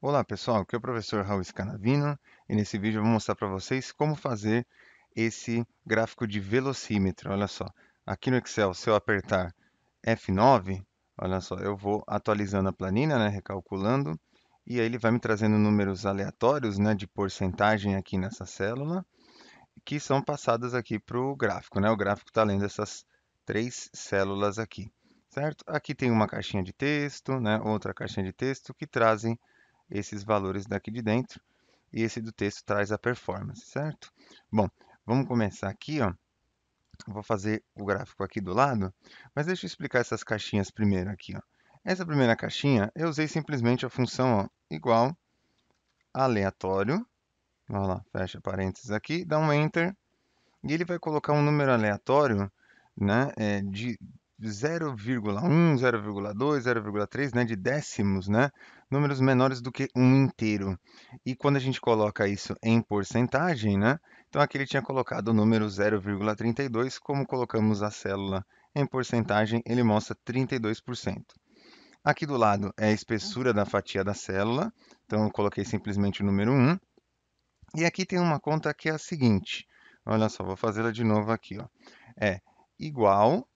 Olá pessoal, aqui é o professor Raul Scanavino e nesse vídeo eu vou mostrar para vocês como fazer esse gráfico de velocímetro. Olha só, aqui no Excel se eu apertar F9, olha só, eu vou atualizando a planilha, né, recalculando, e aí ele vai me trazendo números aleatórios né, de porcentagem aqui nessa célula, que são passadas aqui para o gráfico. Né? O gráfico está lendo essas três células aqui, certo? Aqui tem uma caixinha de texto, né, outra caixinha de texto que trazem esses valores daqui de dentro e esse do texto traz a performance, certo? Bom, vamos começar aqui, ó. Vou fazer o gráfico aqui do lado, mas deixa eu explicar essas caixinhas primeiro aqui, ó. Essa primeira caixinha, eu usei simplesmente a função ó, igual aleatório, vamos lá, fecha parênteses aqui, dá um enter, e ele vai colocar um número aleatório né, é, de 0,1, 0,2, 0,3, né, de décimos, né, números menores do que um inteiro. E quando a gente coloca isso em porcentagem, né? Então aqui ele tinha colocado o número 0,32, como colocamos a célula em porcentagem, ele mostra 32%. Aqui do lado é a espessura da fatia da célula, então eu coloquei simplesmente o número 1. E aqui tem uma conta que é a seguinte, olha só, vou fazê-la de novo aqui, ó. é igual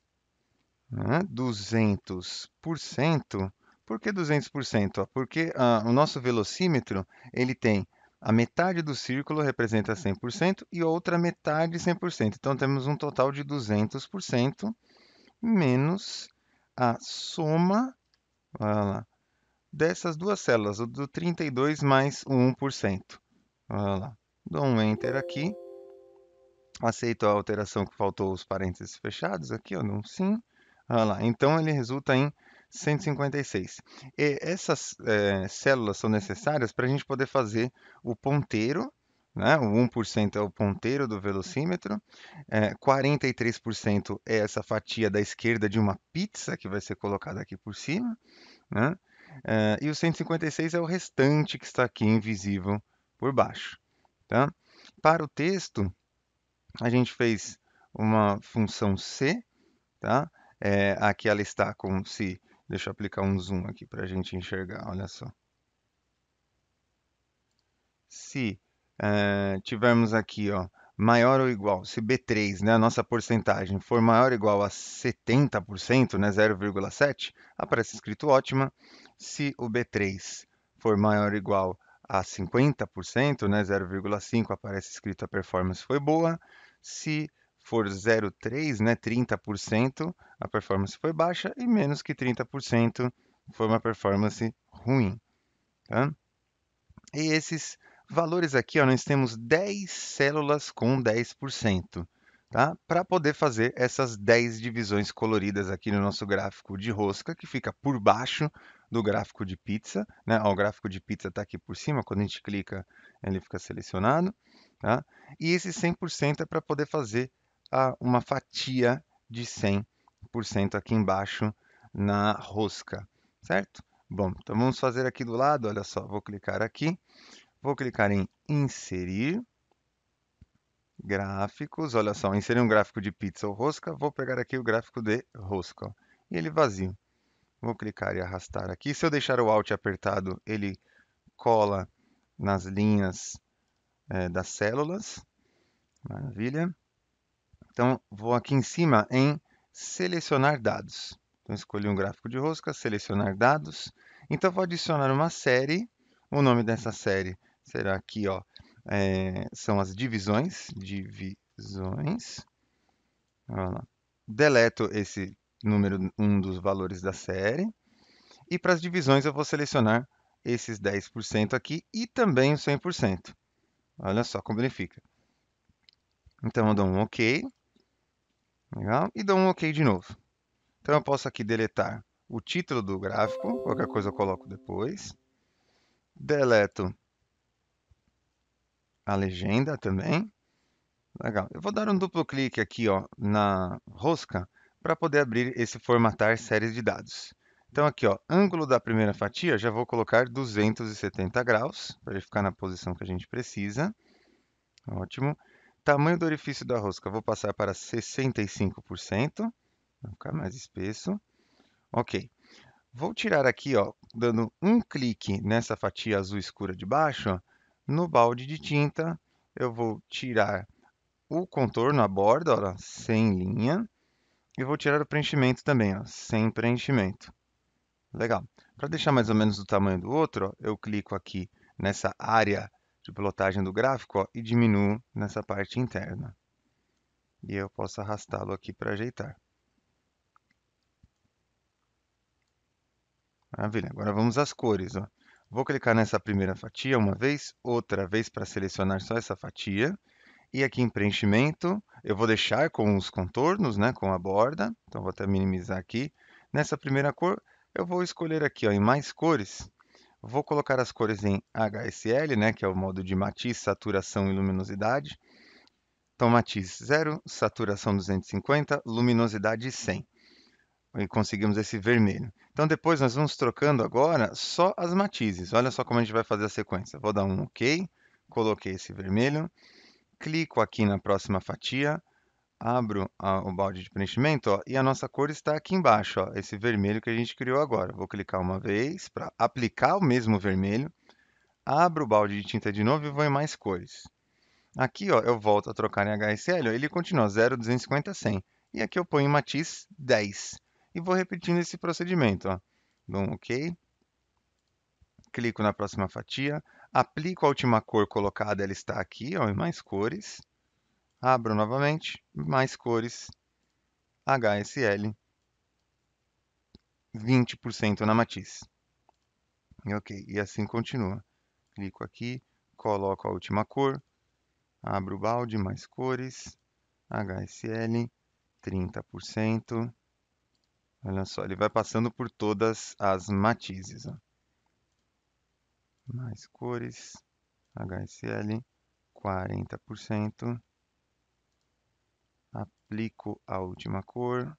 né, 200% por que 200%? Porque ah, o nosso velocímetro ele tem a metade do círculo representa 100% e outra metade 100%. Então, temos um total de 200% menos a soma lá, dessas duas células, o do 32 mais o 1%. lá. Dou um Enter aqui. Aceito a alteração que faltou os parênteses fechados aqui, ó, num sim. lá. Então, ele resulta em 156. E essas é, células são necessárias para a gente poder fazer o ponteiro, né? o 1% é o ponteiro do velocímetro, é, 43% é essa fatia da esquerda de uma pizza que vai ser colocada aqui por cima, né? é, e o 156 é o restante que está aqui invisível por baixo. Tá? Para o texto, a gente fez uma função C, tá? É, aqui ela está com se Deixa eu aplicar um zoom aqui para a gente enxergar, olha só. Se eh, tivermos aqui, ó, maior ou igual, se B3, né, a nossa porcentagem, for maior ou igual a 70%, né, 0,7, aparece escrito ótima. Se o B3 for maior ou igual a 50%, né, 0,5, aparece escrito a performance foi boa. Se for 0,3, né, 30%, a performance foi baixa e menos que 30% foi uma performance ruim. Tá? E esses valores aqui, ó, nós temos 10 células com 10%. Tá? Para poder fazer essas 10 divisões coloridas aqui no nosso gráfico de rosca, que fica por baixo do gráfico de pizza. Né? Ó, o gráfico de pizza está aqui por cima, quando a gente clica ele fica selecionado. Tá? E esse 100% é para poder fazer a uma fatia de 100% aqui embaixo na rosca, certo? Bom, então vamos fazer aqui do lado, olha só, vou clicar aqui, vou clicar em inserir, gráficos, olha só, inserir um gráfico de pizza ou rosca, vou pegar aqui o gráfico de rosca, ó, e ele vazio. Vou clicar e arrastar aqui, se eu deixar o Alt apertado, ele cola nas linhas é, das células, maravilha. Então, vou aqui em cima em selecionar dados. Então, escolhi um gráfico de rosca, selecionar dados. Então, vou adicionar uma série. O nome dessa série será aqui, ó, é, são as divisões. Divisões. Deleto esse número, um dos valores da série. E para as divisões eu vou selecionar esses 10% aqui e também o 100%. Olha só como ele fica. Então eu dou um OK. Legal? E dou um OK de novo. Então eu posso aqui deletar o título do gráfico, qualquer coisa eu coloco depois. Deleto a legenda também. Legal. Eu vou dar um duplo clique aqui ó, na rosca para poder abrir esse formatar séries de dados. Então aqui, ó, ângulo da primeira fatia, já vou colocar 270 graus, para ele ficar na posição que a gente precisa. Ótimo. Tamanho do orifício da rosca, vou passar para 65%. Vai ficar mais espesso. Ok. Vou tirar aqui, ó, dando um clique nessa fatia azul escura de baixo, ó, no balde de tinta, eu vou tirar o contorno, a borda, ó, sem linha. E vou tirar o preenchimento também, ó, sem preenchimento. Legal. Para deixar mais ou menos do tamanho do outro, ó, eu clico aqui nessa área de pilotagem do gráfico ó, e diminuo nessa parte interna. E eu posso arrastá-lo aqui para ajeitar. Maravilha, agora vamos às cores. Ó. Vou clicar nessa primeira fatia uma vez, outra vez para selecionar só essa fatia. E aqui em preenchimento, eu vou deixar com os contornos, né, com a borda. Então, vou até minimizar aqui. Nessa primeira cor, eu vou escolher aqui ó, em mais cores Vou colocar as cores em HSL, né, que é o modo de matiz, saturação e luminosidade. Então, matiz 0, saturação 250, luminosidade 100. E conseguimos esse vermelho. Então, depois nós vamos trocando agora só as matizes. Olha só como a gente vai fazer a sequência. Vou dar um OK, coloquei esse vermelho, clico aqui na próxima fatia, abro a, o balde de preenchimento ó, e a nossa cor está aqui embaixo, ó, esse vermelho que a gente criou agora. Vou clicar uma vez para aplicar o mesmo vermelho, abro o balde de tinta de novo e vou em mais cores. Aqui ó, eu volto a trocar em HSL, ó, ele continua 0, 250, 100. E aqui eu ponho em matiz 10. E vou repetindo esse procedimento. Ó. Dou um OK. Clico na próxima fatia. Aplico a última cor colocada, ela está aqui ó, em mais cores Abro novamente, mais cores, HSL, 20% na matiz. Ok, e assim continua. Clico aqui, coloco a última cor, abro o balde, mais cores, HSL, 30%. Olha só, ele vai passando por todas as matizes. Ó. Mais cores, HSL, 40% aplico a última cor,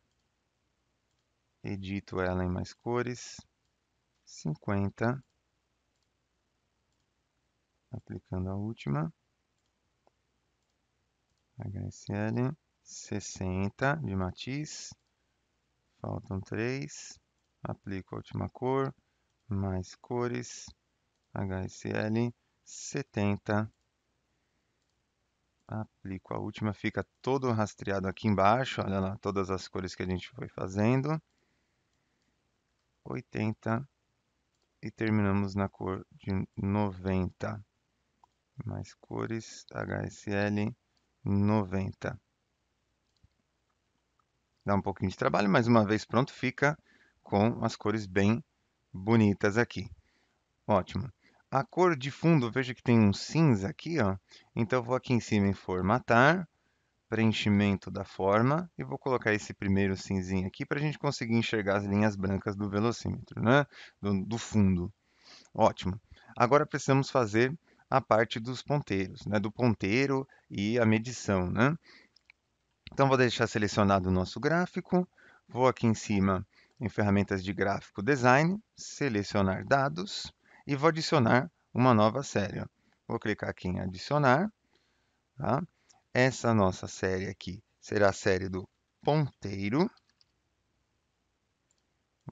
edito ela em mais cores, 50, aplicando a última, HSL, 60 de matiz, faltam 3, aplico a última cor, mais cores, HSL, 70 aplico a última, fica todo rastreado aqui embaixo, olha lá, todas as cores que a gente foi fazendo. 80 e terminamos na cor de 90. Mais cores, HSL 90. Dá um pouquinho de trabalho, mas uma vez pronto, fica com as cores bem bonitas aqui. Ótimo. A cor de fundo, veja que tem um cinza aqui, ó. Então eu vou aqui em cima em formatar, preenchimento da forma e vou colocar esse primeiro cinzinho aqui para a gente conseguir enxergar as linhas brancas do velocímetro, né? Do, do, fundo. Ótimo. Agora precisamos fazer a parte dos ponteiros, né? Do ponteiro e a medição, né? Então vou deixar selecionado o nosso gráfico, vou aqui em cima em ferramentas de gráfico design, selecionar dados e vou adicionar uma nova série. Vou clicar aqui em adicionar. Tá? Essa nossa série aqui será a série do ponteiro.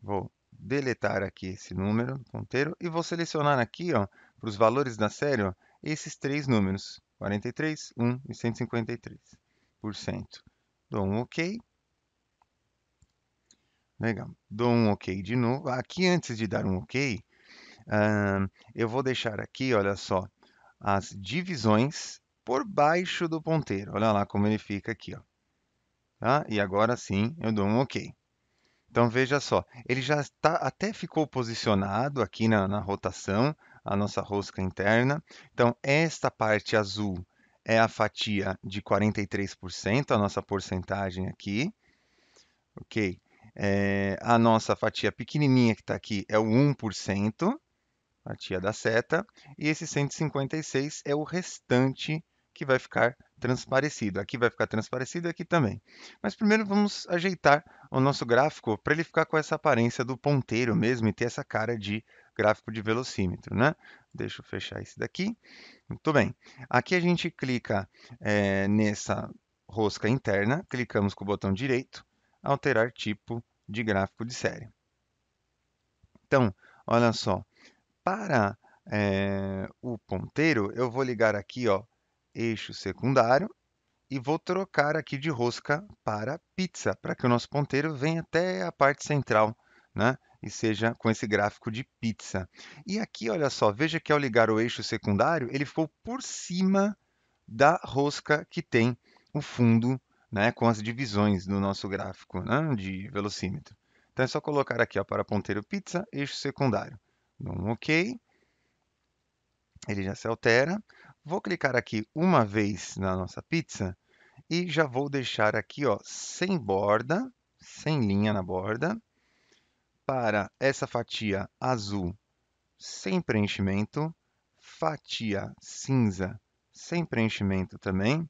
Vou deletar aqui esse número, ponteiro, e vou selecionar aqui para os valores da série ó, esses três números, 43, 1 e 153%. por cento Dou um OK. Legal. Dou um OK de novo. Aqui, antes de dar um OK, eu vou deixar aqui, olha só, as divisões por baixo do ponteiro. Olha lá como ele fica aqui. Ó. Tá? E agora sim eu dou um OK. Então veja só, ele já tá, até ficou posicionado aqui na, na rotação, a nossa rosca interna. Então esta parte azul é a fatia de 43%, a nossa porcentagem aqui. Ok? É, a nossa fatia pequenininha que está aqui é o 1% a tia da seta, e esse 156 é o restante que vai ficar transparecido. Aqui vai ficar transparecido aqui também. Mas primeiro vamos ajeitar o nosso gráfico para ele ficar com essa aparência do ponteiro mesmo e ter essa cara de gráfico de velocímetro. Né? Deixa eu fechar esse daqui. Muito bem. Aqui a gente clica é, nessa rosca interna, clicamos com o botão direito, alterar tipo de gráfico de série. Então, olha só, para eh, o ponteiro, eu vou ligar aqui, ó, eixo secundário, e vou trocar aqui de rosca para pizza, para que o nosso ponteiro venha até a parte central, né? E seja com esse gráfico de pizza. E aqui, olha só, veja que ao ligar o eixo secundário, ele ficou por cima da rosca que tem o fundo né, com as divisões do nosso gráfico né, de velocímetro. Então é só colocar aqui ó, para ponteiro pizza, eixo secundário. Dou um OK. Ele já se altera. Vou clicar aqui uma vez na nossa pizza e já vou deixar aqui ó, sem borda, sem linha na borda, para essa fatia azul sem preenchimento, fatia cinza sem preenchimento também,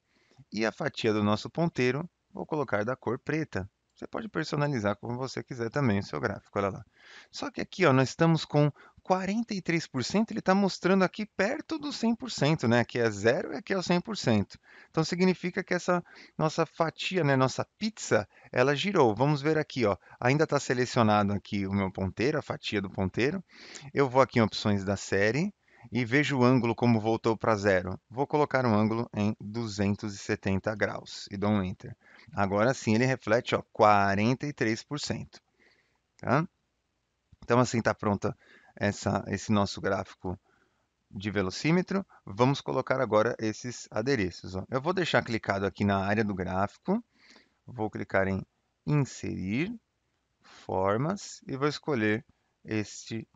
e a fatia do nosso ponteiro vou colocar da cor preta. Você pode personalizar como você quiser também o seu gráfico, olha lá. Só que aqui ó, nós estamos com 43% ele está mostrando aqui perto do 100%, né? Aqui é zero e aqui é o 100%. Então significa que essa nossa fatia, né? Nossa pizza, ela girou. Vamos ver aqui, ó. Ainda está selecionado aqui o meu ponteiro, a fatia do ponteiro. Eu vou aqui em opções da série e vejo o ângulo como voltou para zero. Vou colocar um ângulo em 270 graus e dou um Enter. Agora sim ele reflete, ó, 43%. Tá? Então assim está pronta essa, esse nosso gráfico de velocímetro, vamos colocar agora esses adereços. Ó. Eu vou deixar clicado aqui na área do gráfico, vou clicar em inserir, formas, e vou escolher este,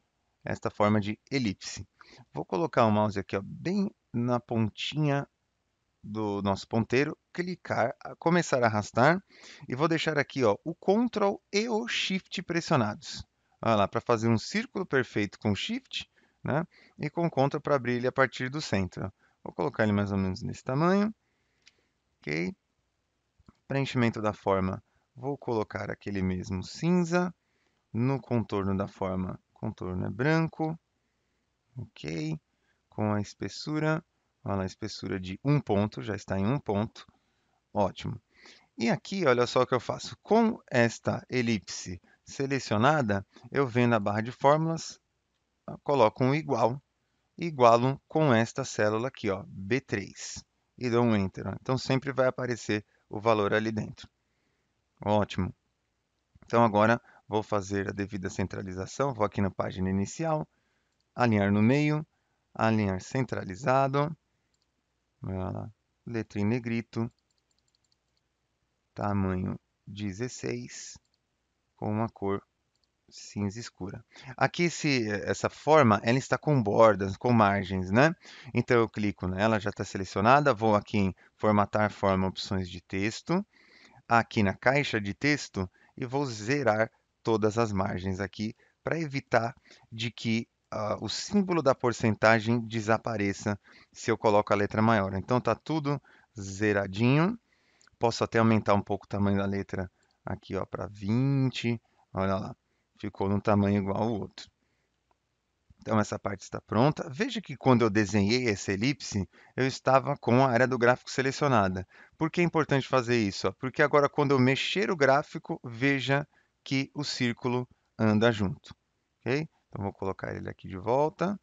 esta forma de elipse. Vou colocar o mouse aqui ó, bem na pontinha do nosso ponteiro, clicar, começar a arrastar, e vou deixar aqui ó, o Ctrl e o Shift pressionados. Olha ah, lá, para fazer um círculo perfeito com Shift, né? E com Ctrl para abrir ele a partir do centro. Vou colocar ele mais ou menos nesse tamanho. Ok. Preenchimento da forma, vou colocar aquele mesmo cinza. No contorno da forma, contorno é branco. Ok. Com a espessura, olha lá, a espessura de um ponto, já está em um ponto. Ótimo. E aqui, olha só o que eu faço. Com esta elipse selecionada, eu venho na barra de fórmulas, ah, coloco um igual, igualo com esta célula aqui, ó, B3, e dou um Enter. Então, sempre vai aparecer o valor ali dentro. Ótimo. Então, agora vou fazer a devida centralização, vou aqui na página inicial, alinhar no meio, alinhar centralizado, ah, letra em negrito, tamanho 16, com uma cor cinza escura. Aqui esse, essa forma, ela está com bordas, com margens, né? Então eu clico nela, já está selecionada, vou aqui em formatar forma, opções de texto, aqui na caixa de texto e vou zerar todas as margens aqui para evitar de que uh, o símbolo da porcentagem desapareça se eu coloco a letra maior. Então tá tudo zeradinho. Posso até aumentar um pouco o tamanho da letra aqui ó para 20, olha lá, ficou num tamanho igual ao outro. Então essa parte está pronta. Veja que quando eu desenhei essa elipse, eu estava com a área do gráfico selecionada. Por que é importante fazer isso? Porque agora quando eu mexer o gráfico, veja que o círculo anda junto. ok Então vou colocar ele aqui de volta.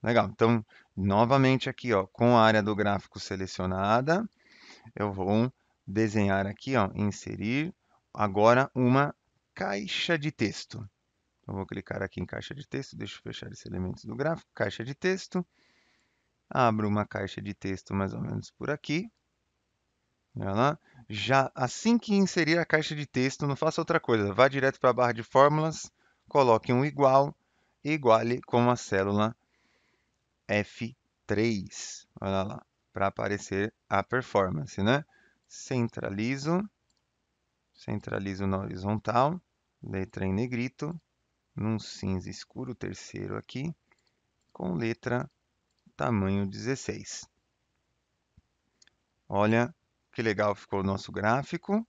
Legal, então novamente aqui ó, com a área do gráfico selecionada, eu vou desenhar aqui, ó, inserir agora uma caixa de texto. Então, vou clicar aqui em caixa de texto, deixa eu fechar esses elementos do gráfico, caixa de texto. Abro uma caixa de texto mais ou menos por aqui. Olha lá. Já assim que inserir a caixa de texto, não faça outra coisa, vá direto para a barra de fórmulas, coloque um igual e iguale com a célula F3. Olha lá, para aparecer a performance, né? Centralizo centralizo na horizontal, letra em negrito, num cinza escuro, terceiro aqui, com letra tamanho 16. Olha que legal ficou o nosso gráfico.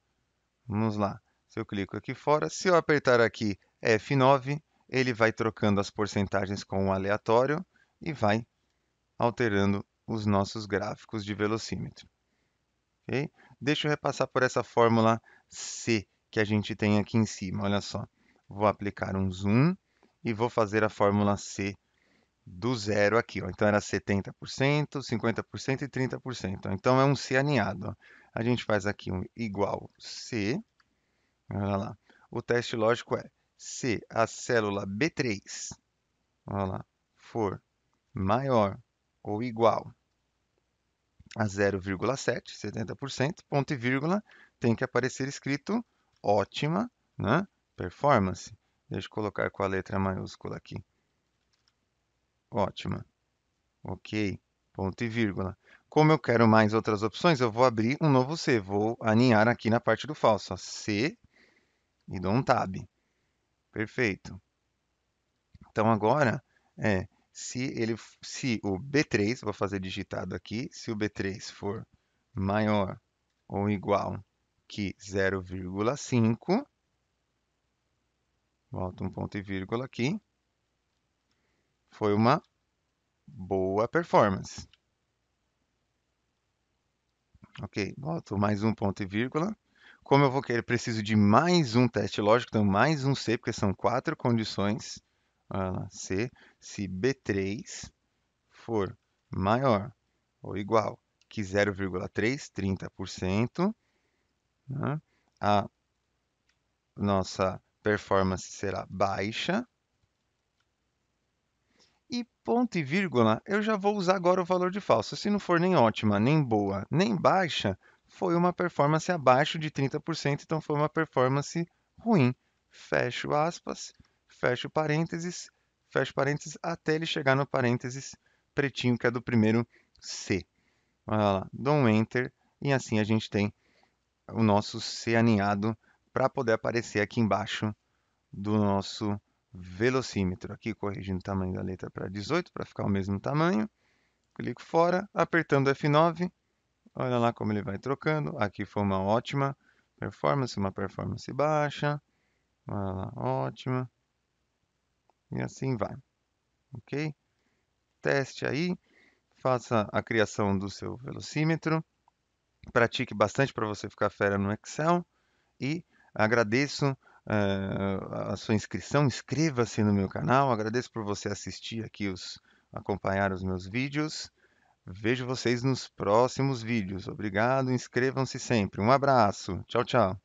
Vamos lá. Se eu clico aqui fora, se eu apertar aqui F9, ele vai trocando as porcentagens com o um aleatório e vai alterando os nossos gráficos de velocímetro. Okay? Deixa eu repassar por essa fórmula C que a gente tem aqui em cima. Olha só, vou aplicar um zoom e vou fazer a fórmula C do zero aqui. Ó. Então, era 70%, 50% e 30%. Então, é um C aninhado. Ó. A gente faz aqui um igual C. Olha lá. O teste lógico é se a célula B3 olha lá, for maior ou igual a 0,7, 70%, ponto e vírgula, tem que aparecer escrito ótima né? performance. Deixa eu colocar com a letra maiúscula aqui. Ótima. Ok. Ponto e vírgula. Como eu quero mais outras opções, eu vou abrir um novo C. Vou aninhar aqui na parte do falso. Ó. C e dou um tab. Perfeito. Então agora é se ele se o B3, vou fazer digitado aqui, se o B3 for maior ou igual que 0,5, volta um ponto e vírgula aqui, foi uma boa performance. Ok, boto mais um ponto e vírgula. Como eu vou querer, preciso de mais um teste lógico, então mais um C, porque são quatro condições. C, se B3 for maior ou igual que 0,3, 30%, né? a nossa performance será baixa. E ponto e vírgula, eu já vou usar agora o valor de falso. Se não for nem ótima, nem boa, nem baixa, foi uma performance abaixo de 30%, então foi uma performance ruim. Fecho aspas, fecho parênteses, fecho parênteses, até ele chegar no parênteses pretinho, que é do primeiro C. Olha lá, dou um Enter, e assim a gente tem o nosso C aninhado para poder aparecer aqui embaixo do nosso velocímetro. Aqui corrigindo o tamanho da letra para 18 para ficar o mesmo tamanho. Clico fora, apertando F9. Olha lá como ele vai trocando. Aqui foi uma ótima performance, uma performance baixa. Olha lá, ótima. E assim vai. Ok? Teste aí. Faça a criação do seu velocímetro pratique bastante para você ficar fera no Excel e agradeço uh, a sua inscrição, inscreva-se no meu canal, agradeço por você assistir aqui, os, acompanhar os meus vídeos. Vejo vocês nos próximos vídeos. Obrigado, inscrevam-se sempre. Um abraço. Tchau, tchau.